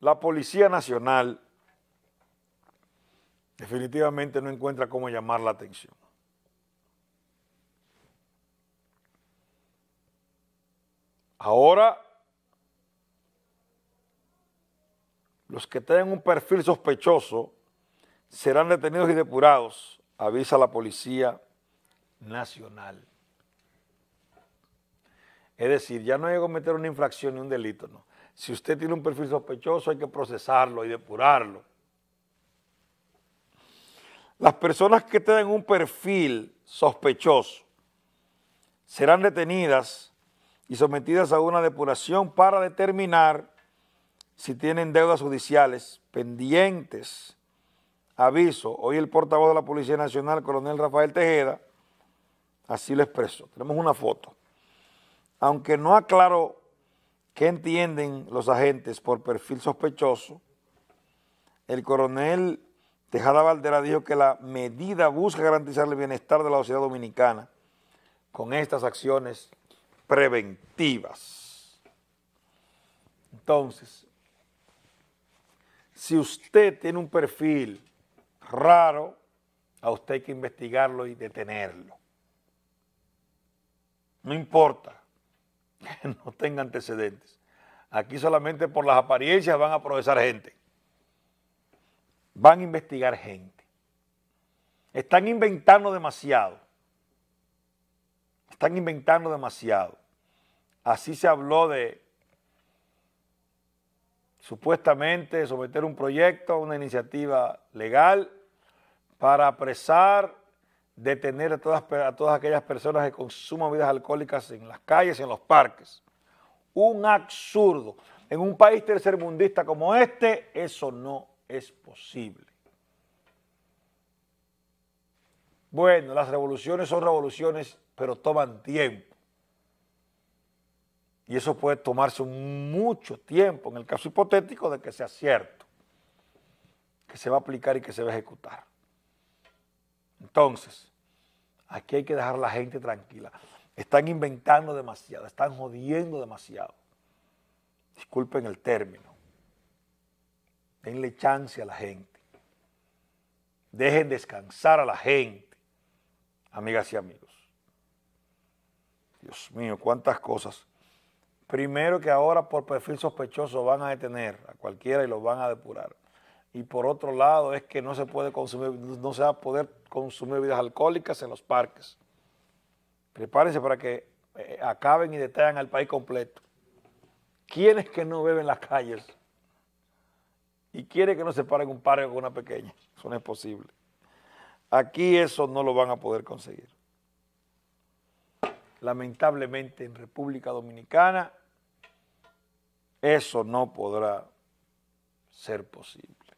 La Policía Nacional definitivamente no encuentra cómo llamar la atención. Ahora, los que tengan un perfil sospechoso serán detenidos y depurados, avisa la Policía Nacional. Es decir, ya no hay que cometer una infracción ni un delito, no. Si usted tiene un perfil sospechoso hay que procesarlo y depurarlo. Las personas que tengan un perfil sospechoso serán detenidas y sometidas a una depuración para determinar si tienen deudas judiciales pendientes. Aviso, hoy el portavoz de la Policía Nacional, coronel Rafael Tejeda, así lo expresó. Tenemos una foto. Aunque no aclaró ¿Qué entienden los agentes por perfil sospechoso? El coronel Tejada Valdera dijo que la medida busca garantizar el bienestar de la sociedad dominicana con estas acciones preventivas. Entonces, si usted tiene un perfil raro, a usted hay que investigarlo y detenerlo. No importa no tenga antecedentes. Aquí solamente por las apariencias van a procesar gente. Van a investigar gente. Están inventando demasiado. Están inventando demasiado. Así se habló de supuestamente someter un proyecto, una iniciativa legal para apresar detener a todas, a todas aquellas personas que consuman bebidas alcohólicas en las calles, en los parques. Un absurdo. En un país tercermundista como este, eso no es posible. Bueno, las revoluciones son revoluciones, pero toman tiempo. Y eso puede tomarse mucho tiempo, en el caso hipotético de que sea cierto, que se va a aplicar y que se va a ejecutar. Entonces, Aquí hay que dejar la gente tranquila. Están inventando demasiado, están jodiendo demasiado. Disculpen el término. Denle chance a la gente. Dejen descansar a la gente, amigas y amigos. Dios mío, cuántas cosas. Primero que ahora por perfil sospechoso van a detener a cualquiera y lo van a depurar y por otro lado es que no se puede consumir, no se va a poder consumir bebidas alcohólicas en los parques. Prepárense para que eh, acaben y detengan al país completo. ¿Quiénes que no beben en las calles? ¿Y quiere que no se paren un parque con una pequeña? Eso no es posible. Aquí eso no lo van a poder conseguir. Lamentablemente en República Dominicana eso no podrá ser posible.